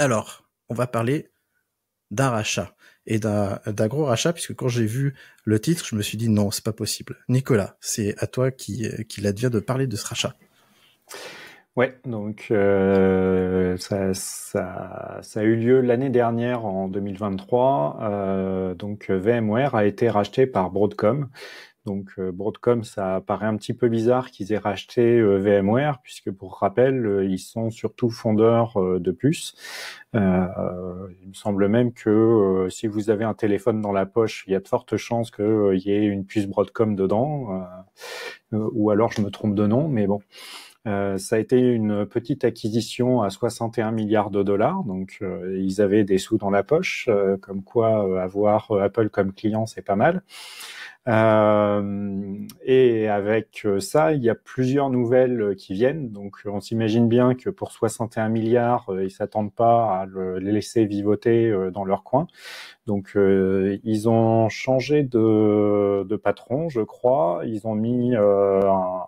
Alors, on va parler d'un rachat et d'un gros rachat puisque quand j'ai vu le titre, je me suis dit non, c'est pas possible. Nicolas, c'est à toi qui qu'il advient de parler de ce rachat. Ouais, donc euh, ça, ça, a eu lieu l'année dernière en 2023. Euh, donc VMware a été racheté par Broadcom, donc euh, Broadcom, ça paraît un petit peu bizarre qu'ils aient racheté euh, VMware, puisque pour rappel, euh, ils sont surtout fondeurs de puces. il me semble même que si vous avez un téléphone dans la poche, il y a de fortes chances qu'il y ait une puce Broadcom dedans, ou alors je me trompe de nom, mais bon. ça a été une petite acquisition à 61 milliards de dollars, donc ils avaient des sous dans la poche, comme quoi avoir Apple comme client, c'est pas mal. Euh, et avec euh, ça, il y a plusieurs nouvelles euh, qui viennent. Donc, on s'imagine bien que pour 61 milliards, ils s'attendent pas à les laisser vivoter dans leur coin. Donc euh, ils ont changé de, de, patron, je crois. Ils ont mis euh,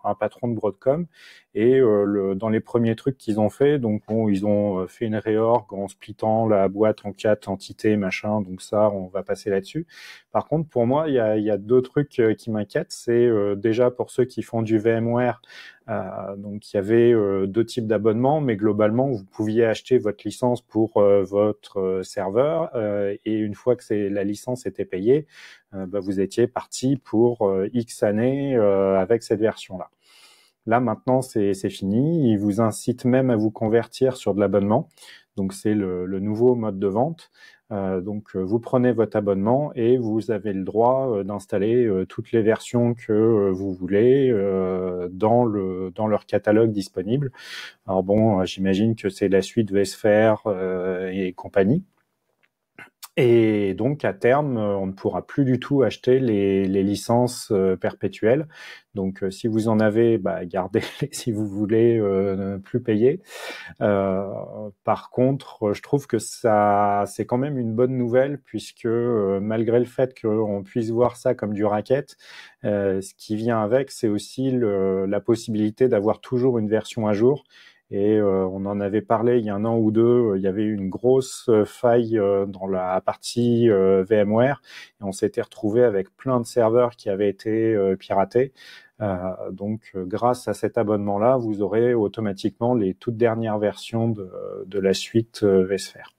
un, patron de Broadcom et euh, dans les premiers trucs qu'ils ont fait, donc ils ont fait une réorg en splittant la boîte en quatre entités, machin. Donc ça, on va passer là-dessus. Par contre, pour moi, il y y a, deux trucs qui m'inquiètent. C'est déjà pour ceux qui font du VMware euh, donc il y avait euh, deux types d'abonnements, mais globalement vous pouviez acheter votre licence pour euh, votre serveur et une fois que la licence était payée, bah, vous étiez parti pour X années avec cette version-là. Là, maintenant, c'est fini. Ils vous incitent même à vous convertir sur de l'abonnement. Donc, c'est le, nouveau mode de vente. Euh, donc, euh, vous prenez votre abonnement et vous avez le droit euh, d'installer toutes les versions que vous voulez dans, le, dans leur catalogue disponible. Alors bon, j'imagine que c'est la suite de et compagnie. Et donc, à terme, euh, on ne pourra plus du tout acheter les, licences euh, perpétuelles. Donc, euh, si vous en avez, bah, gardez-les si vous voulez plus payer. par contre, je trouve que ça, c'est quand même une bonne nouvelle puisque malgré le fait qu'on puisse voir ça comme du racket, ce qui vient avec, c'est aussi la possibilité d'avoir toujours une version à jour et euh, on en avait parlé il y a un an ou deux, euh, il y avait une grosse euh, faille dans la partie VMware et on s'était retrouvé avec plein de serveurs qui avaient été piratés. donc grâce à cet abonnement-là, vous aurez automatiquement les toutes dernières versions de, de la suite vSphere.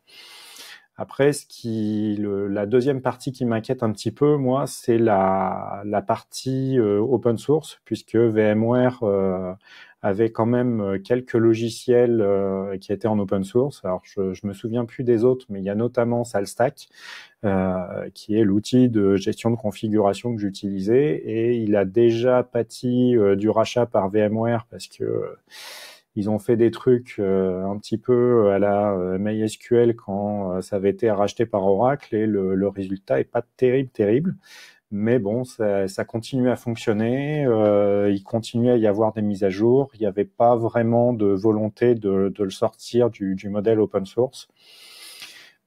Après, ce qui, la deuxième partie qui m'inquiète un petit peu, moi, c'est la, la partie open source, puisque VMware avait quand même euh, quelques logiciels euh, qui étaient en open source. Alors je, je me souviens plus des autres, mais il y a notamment Salstack, euh, qui est l'outil de gestion de configuration que j'utilisais, et il a déjà pâti euh, du rachat par VMware parce que ils ont fait des trucs un petit peu à la MySQL quand ça avait été racheté par Oracle et le, le résultat est pas terrible, terrible. Mais bon, ça, continue à fonctionner. Euh, il continuait à y avoir des mises à jour. Il n'y avait pas vraiment de volonté de, le sortir du, modèle open source.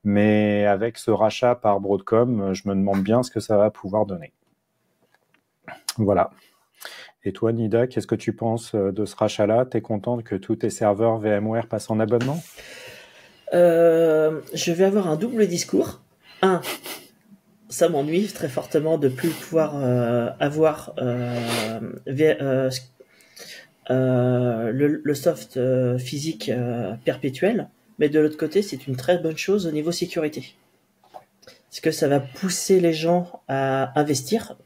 Mais avec ce rachat par Broadcom, je me demande bien ce que ça va pouvoir donner. Voilà. Et toi, Nida, qu'est-ce que tu penses euh, de ce rachat-là Tu es contente que tous tes serveurs VMware passent en abonnement euh, Je vais avoir un double discours. Un, ça m'ennuie très fortement de plus pouvoir euh, avoir euh, euh, le, soft physique perpétuel, mais de l'autre côté, c'est une très bonne chose au niveau sécurité. Parce que ça va pousser les gens à investir.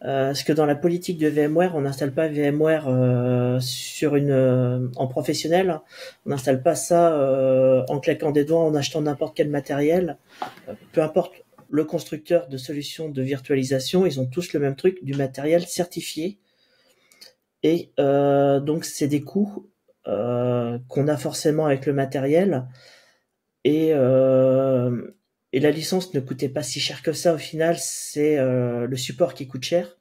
parce que dans la politique de VMware, on n'installe pas VMware sur une en professionnel, on n'installe pas ça en claquant des doigts, en achetant n'importe quel matériel, peu importe le constructeur de solutions de virtualisation, ils ont tous le même truc, du matériel certifié. Et euh, donc, c'est des coûts euh, qu'on a forcément avec le matériel. Euh, et, la licence ne coûtait pas si cher que ça. Au final, c'est le support qui coûte cher.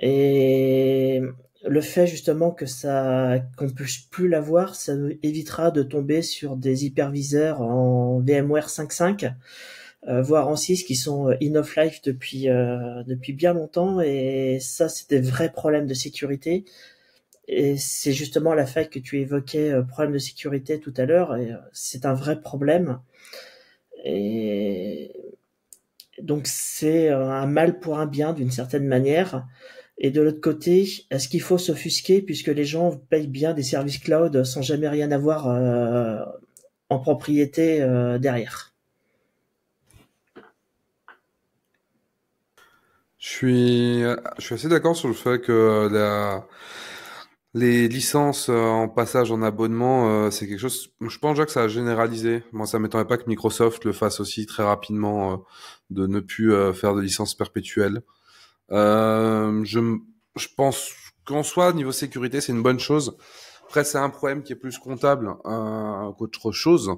Et le fait justement que ça qu'on puisse plus l'avoir, ça nous évitera de tomber sur des hyperviseurs en VMware 5.5 euh, voire en 6 qui sont euh, in of life depuis euh, depuis bien longtemps et ça c'est des vrais problèmes de sécurité et c'est justement la fait que tu évoquais problème de sécurité tout à l'heure et c'est un vrai problème et donc c'est un mal pour un bien d'une certaine manière. Et de l'autre côté, est-ce qu'il faut s'offusquer puisque les gens payent bien des services cloud sans jamais rien avoir en propriété derrière Je suis, je suis assez d'accord sur le fait que euh, les licences euh, en passage en abonnement, euh, c'est quelque chose. Je pense déjà que ça a généralisé. Moi, ça m'étonnerait pas que Microsoft le fasse aussi très rapidement, de ne plus faire de licences perpétuelles. je, je pense qu'en soi, niveau sécurité, c'est une bonne chose. Après, c'est un problème qui est plus comptable qu'autre chose.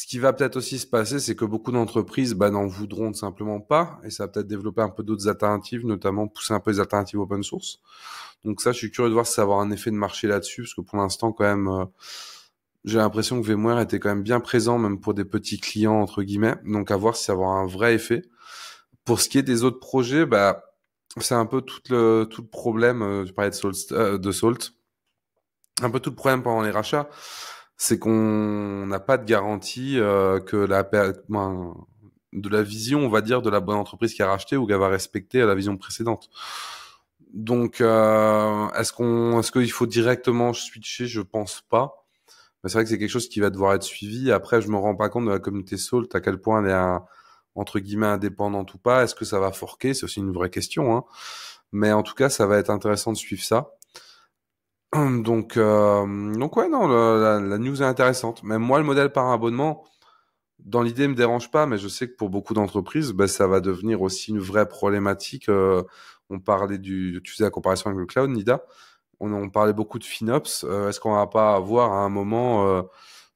Ce qui va peut-être aussi se passer, c'est que beaucoup d'entreprises bah, n'en voudront simplement pas, et ça va peut-être développer un peu d'autres alternatives, notamment pousser un peu les alternatives open source. Donc ça, je suis curieux de voir si ça va avoir un effet de marché là-dessus, parce que pour l'instant, quand même, euh, j'ai l'impression que VMware était quand même bien présent, même pour des petits clients, entre guillemets. Donc à voir si ça va avoir un vrai effet. Pour ce qui est des autres projets, bah, c'est un peu tout le, tout le problème, je euh, parlais de Salt, euh, de Salt, un peu tout le problème pendant les rachats c'est qu'on n'a pas de garantie euh, que la ben, de la vision, on va dire, de la bonne entreprise qui a racheté ou qui va respecter la vision précédente. Donc, euh, est-ce qu'on, est-ce qu'il faut directement switcher Je pense pas. Mais c'est vrai que c'est quelque chose qui va devoir être suivi. Après, je me rends pas compte de la communauté Salt à quel point elle est un, entre guillemets indépendante ou pas. Est-ce que ça va forquer C'est aussi une vraie question. Hein. Mais en tout cas, ça va être intéressant de suivre ça. Donc, euh, donc ouais, non, la, news est intéressante. Même moi, le modèle par abonnement, dans l'idée, me dérange pas, mais je sais que pour beaucoup d'entreprises, ben, ça va devenir aussi une vraie problématique. Euh, on parlait du, tu faisais la comparaison avec le cloud, Nida. On, parlait beaucoup de FinOps. Euh, est-ce qu'on va pas avoir à un moment euh,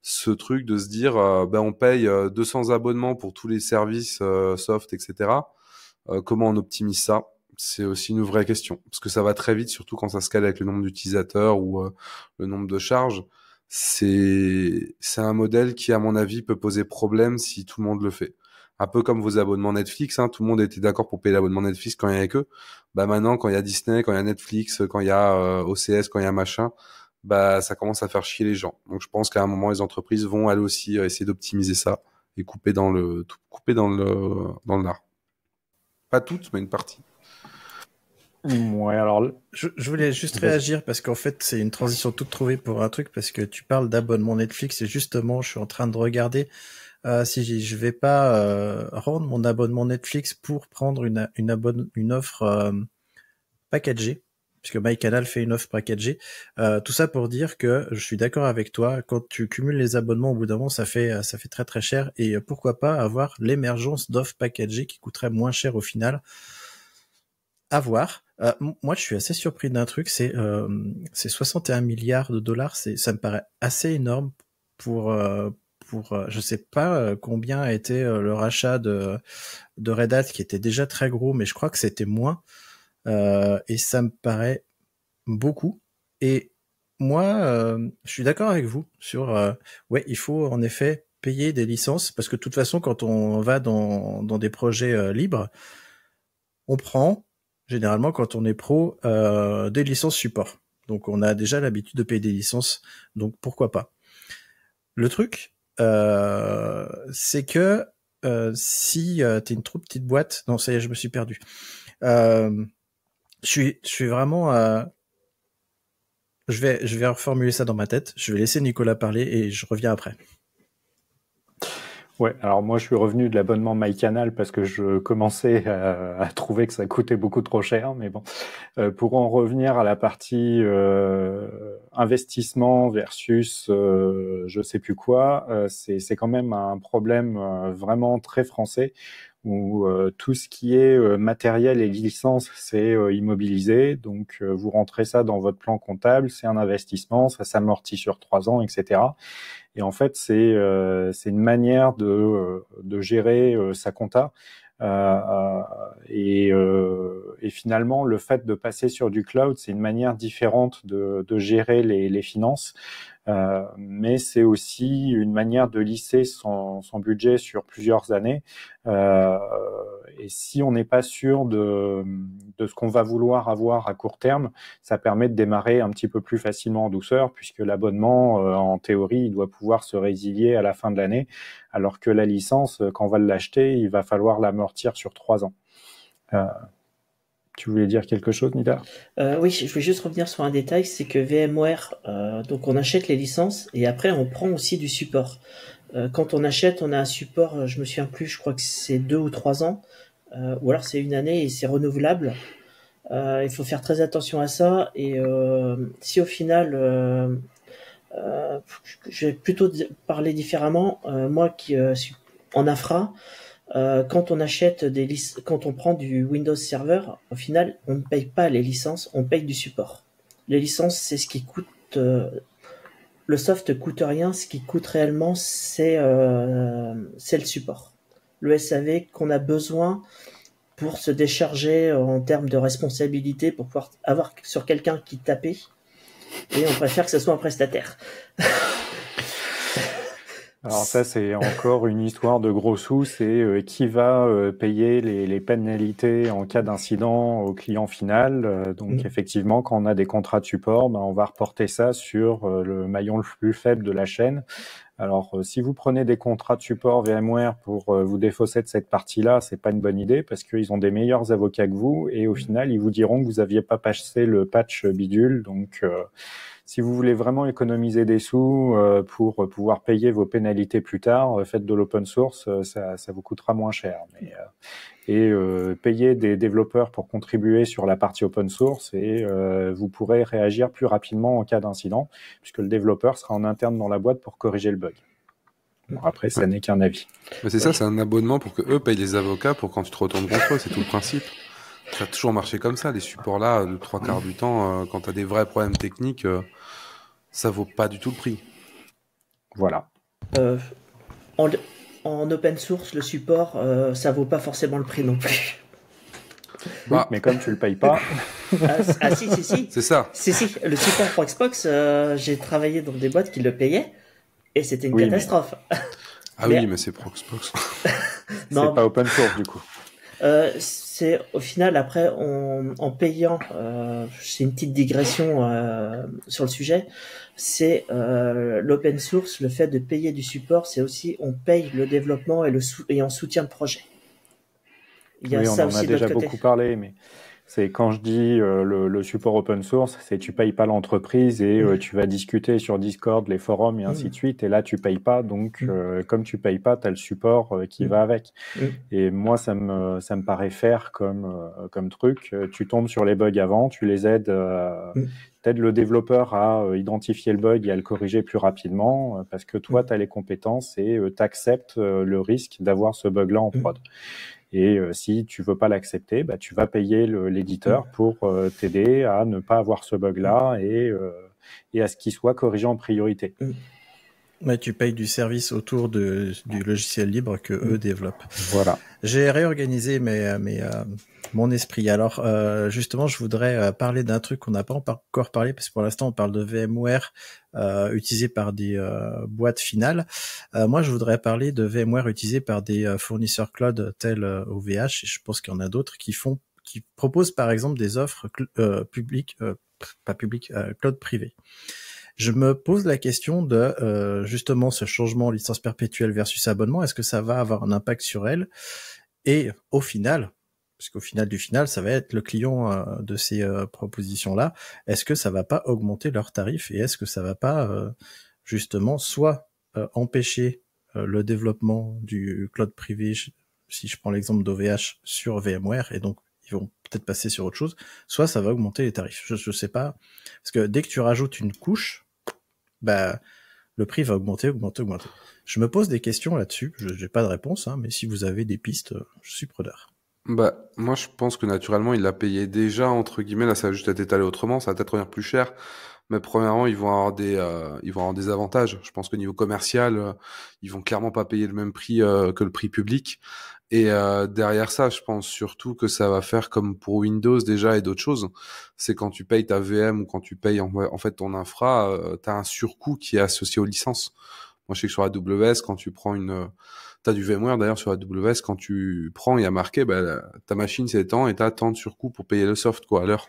ce truc de se dire, ben, on paye 200 abonnements pour tous les services soft, etc. comment on optimise ça c'est aussi une vraie question. Parce que ça va très vite, surtout quand ça se cale avec le nombre d'utilisateurs ou euh, le nombre de charges. C'est, un modèle qui, à mon avis, peut poser problème si tout le monde le fait. Un peu comme vos abonnements Netflix, hein. tout le monde était d'accord pour payer l'abonnement Netflix quand il y avait que. Bah maintenant, quand il y a Disney, quand il y a Netflix, quand il y a euh, OCS, quand il y a machin, bah ça commence à faire chier les gens. Donc je pense qu'à un moment, les entreprises vont aller aussi euh, essayer d'optimiser ça et couper dans le couper dans le dans le l'art. Pas toutes, mais une partie. Ouais, alors je, voulais juste réagir parce qu'en fait c'est une transition toute trouvée pour un truc parce que tu parles d'abonnement Netflix et justement je suis en train de regarder euh, si je vais pas euh, rendre mon abonnement Netflix pour prendre une une, une offre euh, packagée puisque MyCanal fait une offre packagée. tout ça pour dire que je suis d'accord avec toi quand tu cumules les abonnements au bout d'un moment ça fait ça fait très très cher et pourquoi pas avoir l'émergence d'offres packagées qui coûterait moins cher au final. À voir. Euh, moi, je suis assez surpris d'un truc, c'est 61 milliards de dollars, ça me paraît assez énorme pour, euh, pour euh, je sais pas combien a été le rachat de, Red Hat qui était déjà très gros, mais je crois que c'était moins, et ça me paraît beaucoup. Et moi, je suis d'accord avec vous sur, ouais, il faut en effet payer des licences, parce que de toute façon, quand on va dans des projets libres, on prend, généralement quand on est pro euh, des licences support. Donc on a déjà l'habitude de payer des licences, donc pourquoi pas. Le truc, euh, c'est que euh, si tu es une trop petite boîte, non ça y est, je me suis perdu. je suis, je suis vraiment. je vais, je vais reformuler ça dans ma tête. Je vais laisser Nicolas parler et je reviens après. Ouais, alors moi je suis revenu de l'abonnement MyCanal parce que je commençais à, trouver que ça coûtait beaucoup trop cher, mais bon, euh, pour en revenir à la partie euh, investissement versus euh, je sais plus quoi, c'est quand même un problème vraiment très français où euh, tout ce qui est euh, matériel et licence, c'est euh, immobilisé. Donc, vous rentrez ça dans votre plan comptable, c'est un investissement, ça s'amortit sur trois ans, etc. Et en fait, c'est c'est une manière de, de gérer sa compta. Euh, et, et, finalement, le fait de passer sur du cloud, c'est une manière différente de, de gérer les, les finances euh, mais c'est aussi une manière de lisser son, budget sur plusieurs années. Euh, et si on n'est pas sûr de, ce qu'on va vouloir avoir à court terme, ça permet de démarrer un petit peu plus facilement en douceur, puisque l'abonnement, euh, en théorie, il doit pouvoir se résilier à la fin de l'année, alors que la licence, euh, quand on va l'acheter, il va falloir l'amortir sur trois ans. Tu voulais dire quelque chose, Nida euh, Oui, je voulais juste revenir sur un détail, c'est que VMware, euh, donc on achète les licences et après on prend aussi du support. Euh, quand on achète, on a un support, je me souviens plus, je crois que c'est deux ou trois ans, ou alors c'est une année et c'est renouvelable. il faut faire très attention à ça et si au final, je vais plutôt parler différemment, moi qui suis en infra, euh, quand on achète des quand on prend du Windows Server, au final, on ne paye pas les licences, on paye du support. Les licences, c'est ce qui coûte. Euh, le soft coûte rien, ce qui coûte réellement, c'est euh, c'est le support. Le SAV qu'on a besoin pour se décharger en termes de responsabilité, pour pouvoir avoir sur quelqu'un qui tapait. Et on préfère que ce soit un prestataire. Alors ça, c'est encore une histoire de gros sous. C'est euh, qui va euh, payer les, les, pénalités en cas d'incident au client final. Euh, donc mmh. effectivement, quand on a des contrats de support, ben, on va reporter ça sur le maillon le plus faible de la chaîne. Alors si vous prenez des contrats de support VMware pour vous défausser de cette partie-là, c'est pas une bonne idée parce qu'ils ont des meilleurs avocats que vous et au mmh. final, ils vous diront que vous aviez pas passé le patch bidule. Donc si vous voulez vraiment économiser des sous euh, pour pouvoir payer vos pénalités plus tard, euh, faites de l'open source, euh, ça, vous coûtera moins cher. Mais, et payez des développeurs pour contribuer sur la partie open source et vous pourrez réagir plus rapidement en cas d'incident puisque le développeur sera en interne dans la boîte pour corriger le bug. Bon, après, ça n'est qu'un avis. c'est ça, c'est un abonnement pour que eux payent les avocats pour quand tu te retournes contre c'est tout le principe. Ça a toujours marché comme ça, les supports-là, le euh, trois quarts du temps, euh, quand tu as des vrais problèmes techniques, euh, ça vaut pas du tout le prix. Voilà. en, open source, le support, ça vaut pas forcément le prix non plus. Bah. Mais comme tu le payes pas. ah, ah si, si, si. C'est ça. Si, si. Le support Proxbox, j'ai travaillé dans des boîtes qui le payaient et c'était une catastrophe. Ah oui, mais c'est Proxbox. Xbox. c'est pas open source du coup au final après en payant, euh, c'est une petite digression euh, sur le sujet, c'est euh, l'open source, le fait de payer du support, c'est aussi on paye le développement et le sou et on soutient le projet. Il y a ça on en aussi a déjà beaucoup parlé, mais c'est quand je dis euh, le, support open source, c'est tu payes pas l'entreprise et euh, tu vas discuter sur Discord, les forums et ainsi de suite. Et là, tu payes pas. Donc, euh, comme tu payes pas, tu as le support qui va avec. Et moi, ça me, ça me paraît faire comme, comme truc. Tu tombes sur les bugs avant, tu les aides, t'aides le développeur à identifier le bug et à le corriger plus rapidement parce que toi, tu as les compétences et tu acceptes le risque d'avoir ce bug-là en prod. Et euh, si tu veux pas l'accepter, bah, tu vas payer l'éditeur pour euh, t'aider à ne pas avoir ce bug-là et, euh, et à ce qu'il soit corrigé en priorité. Mm. Mais tu payes du service autour de, du logiciel libre que eux mm. développent. Voilà. J'ai réorganisé mes, euh, mes, euh, mon esprit. Alors, euh, justement, je voudrais euh, parler d'un truc qu'on n'a pas encore parlé, parce que pour l'instant, on parle de VMware euh, utilisé par des boîtes finales. moi, je voudrais parler de VMware utilisé par des fournisseurs cloud tels OVH, et je pense qu'il y en a d'autres qui font qui proposent par exemple des offres publiques, pas publiques, cloud privé. Je me pose la question de euh, justement ce changement licence perpétuelle versus abonnement. Est-ce que ça va avoir un impact sur elle Et au final, puisqu'au final du final, ça va être le client euh, de ces euh, propositions-là. Est-ce que ça va pas augmenter leurs tarifs et est-ce que ça va pas justement soit empêcher le développement du cloud privé, si je prends l'exemple d'OVH sur VMware, et donc ils vont peut-être passer sur autre chose, soit ça va augmenter les tarifs. Je ne sais pas. Parce que dès que tu rajoutes une couche, bah, le prix va augmenter, augmenter, augmenter. Je me pose des questions là-dessus. Je n'ai pas de réponse, hein, mais si vous avez des pistes, euh, je suis preneur. Bah, moi, je pense que naturellement, il l'a payé déjà, entre guillemets. Là, ça va juste être étalé autrement. Ça va peut-être revenir plus cher. Mais premièrement, ils vont avoir des, euh, ils vont avoir des avantages. Je pense qu'au niveau commercial, euh, ils vont clairement pas payer le même prix que le prix public. Et euh, derrière ça, je pense surtout que ça va faire comme pour Windows déjà et d'autres choses. C'est quand tu payes ta VM ou quand tu payes en, fait ton infra, euh, tu as un surcoût qui est associé aux licences. Moi, je sais que sur AWS, quand tu prends une... Euh, tu as du VMware d'ailleurs sur AWS, quand tu prends, il y a marqué, bah, ta machine s'étend et tu as tant de surcoût pour payer le soft quoi à l'heure.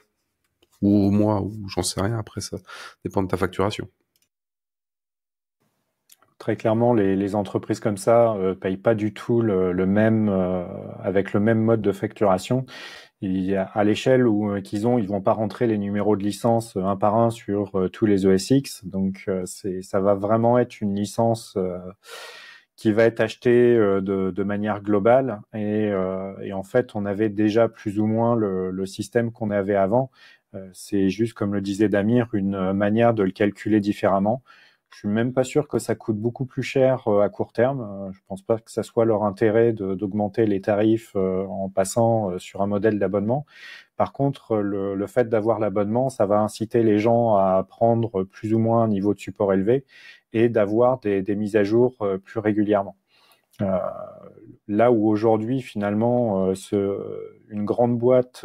Ou au mois, ou j'en sais rien, après ça dépend de ta facturation. Très clairement, les, les entreprises comme ça euh, payent pas du tout le, le même euh, avec le même mode de facturation. à l'échelle où euh, qu'ils ont, ils vont pas rentrer les numéros de licence euh, un par un sur tous les ESX. Donc ça va vraiment être une licence qui va être achetée de, de manière globale. Et, et, en fait, on avait déjà plus ou moins le, le système qu'on avait avant. c'est juste, comme le disait Damir, une manière de le calculer différemment. Je suis même pas sûr que ça coûte beaucoup plus cher euh, à court terme. Euh, je pense pas que ça soit leur intérêt d'augmenter les tarifs euh, en passant sur un modèle d'abonnement. Par contre, le, fait d'avoir l'abonnement, ça va inciter les gens à prendre plus ou moins un niveau de support élevé et d'avoir des, mises à jour plus régulièrement. là où aujourd'hui finalement une grande boîte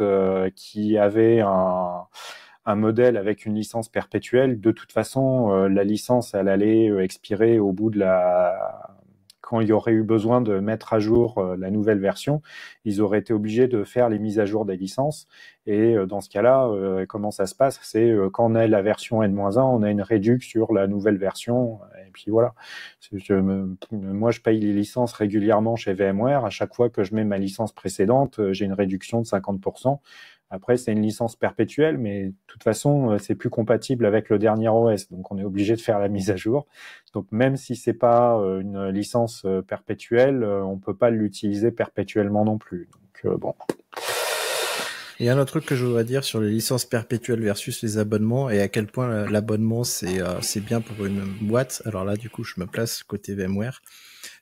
qui avait un, un modèle avec une licence perpétuelle, de toute façon, euh, la licence, elle allait euh, expirer au bout de la... Quand il y aurait eu besoin de mettre à jour euh, la nouvelle version, ils auraient été obligés de faire les mises à jour des licences. Et dans ce cas-là, comment ça se passe C'est quand on a la version N-1, on a une réduction sur la nouvelle version. Et puis voilà. moi, je paye les licences régulièrement chez VMware. À chaque fois que je mets ma licence précédente, j'ai une réduction de 50%. Après, c'est une licence perpétuelle, mais de toute façon, euh, c'est plus compatible avec le dernier OS, donc on est obligé de faire la mise à jour. Donc même si c'est pas euh, une licence euh, perpétuelle, on peut pas l'utiliser perpétuellement non plus. Donc bon. Il y a un autre truc que je voudrais dire sur les licences perpétuelles versus les abonnements et à quel point l'abonnement c'est bien pour une boîte. Alors là, du coup, je me place côté VMware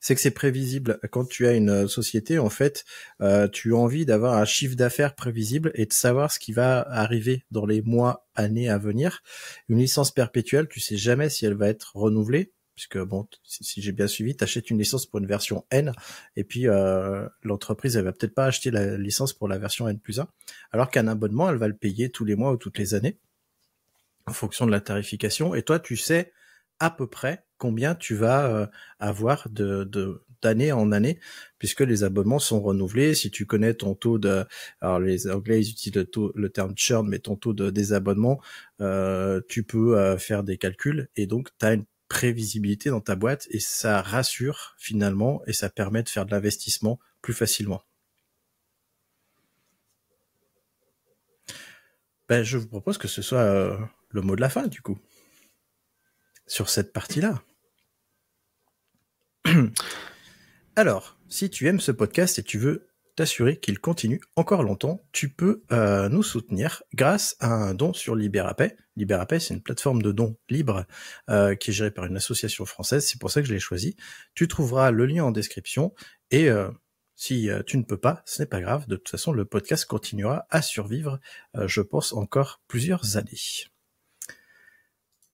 c'est que c'est prévisible. Quand tu as une euh, société, en fait, euh, tu as envie d'avoir un chiffre d'affaires prévisible et de savoir ce qui va arriver dans les mois, années à venir. Une licence perpétuelle, tu sais jamais si elle va être renouvelée puisque bon, si, j'ai bien suivi, tu achètes une licence pour une version N, et puis euh, l'entreprise, elle va peut-être pas acheter la licence pour la version N plus 1, alors qu'un abonnement, elle va le payer tous les mois ou toutes les années, en fonction de la tarification, et toi, tu sais à peu près combien tu vas euh, avoir de, d'année en année, puisque les abonnements sont renouvelés. Si tu connais ton taux de, alors les Anglais ils utilisent le, terme churn, mais ton taux de désabonnement, euh, tu peux euh, faire des calculs et donc tu as une prévisibilité dans ta boîte et ça rassure finalement et ça permet de faire de l'investissement plus facilement. Ben, je vous propose que ce soit le mot de la fin du coup sur cette partie-là. Alors, si tu aimes ce podcast et tu veux t'assurer qu'il continue encore longtemps, tu peux euh, nous soutenir grâce à un don sur Liberapay. Liberapay, c'est une plateforme de dons libre euh, qui est gérée par une association française. C'est pour ça que je l'ai choisi. Tu trouveras le lien en description et euh, si tu ne peux pas, ce n'est pas grave. De toute façon, le podcast continuera à survivre, je pense, encore plusieurs années.